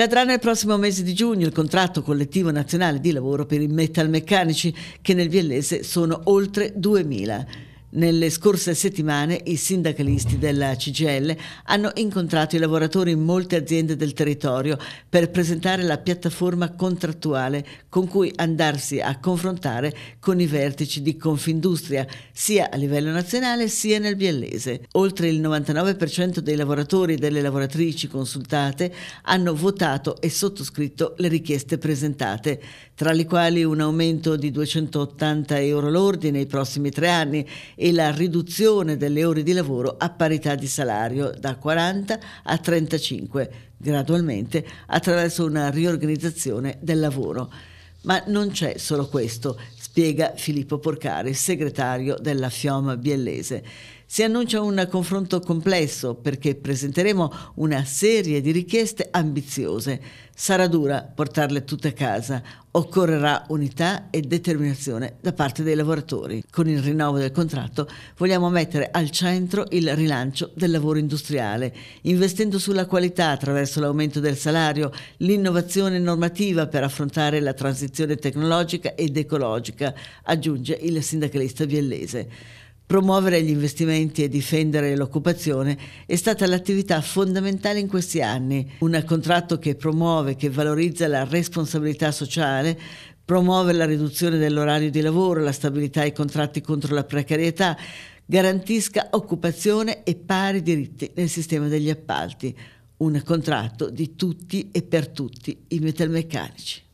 Cadrà nel prossimo mese di giugno il contratto collettivo nazionale di lavoro per i metalmeccanici che nel Viellese sono oltre 2000. Nelle scorse settimane i sindacalisti della CGL hanno incontrato i lavoratori in molte aziende del territorio per presentare la piattaforma contrattuale con cui andarsi a confrontare con i vertici di Confindustria, sia a livello nazionale sia nel biellese. Oltre il 99% dei lavoratori e delle lavoratrici consultate hanno votato e sottoscritto le richieste presentate, tra le quali un aumento di 280 euro lordi nei prossimi tre anni e la riduzione delle ore di lavoro a parità di salario da 40 a 35 gradualmente attraverso una riorganizzazione del lavoro. Ma non c'è solo questo, spiega Filippo Porcari, segretario della FIOM biellese. Si annuncia un confronto complesso perché presenteremo una serie di richieste ambiziose. Sarà dura portarle tutte a casa. Occorrerà unità e determinazione da parte dei lavoratori. Con il rinnovo del contratto vogliamo mettere al centro il rilancio del lavoro industriale, investendo sulla qualità attraverso l'aumento del salario, l'innovazione normativa per affrontare la transizione tecnologica ed ecologica, aggiunge il sindacalista biellese promuovere gli investimenti e difendere l'occupazione è stata l'attività fondamentale in questi anni, un contratto che promuove, che valorizza la responsabilità sociale, promuove la riduzione dell'orario di lavoro, la stabilità ai contratti contro la precarietà, garantisca occupazione e pari diritti nel sistema degli appalti, un contratto di tutti e per tutti i metalmeccanici.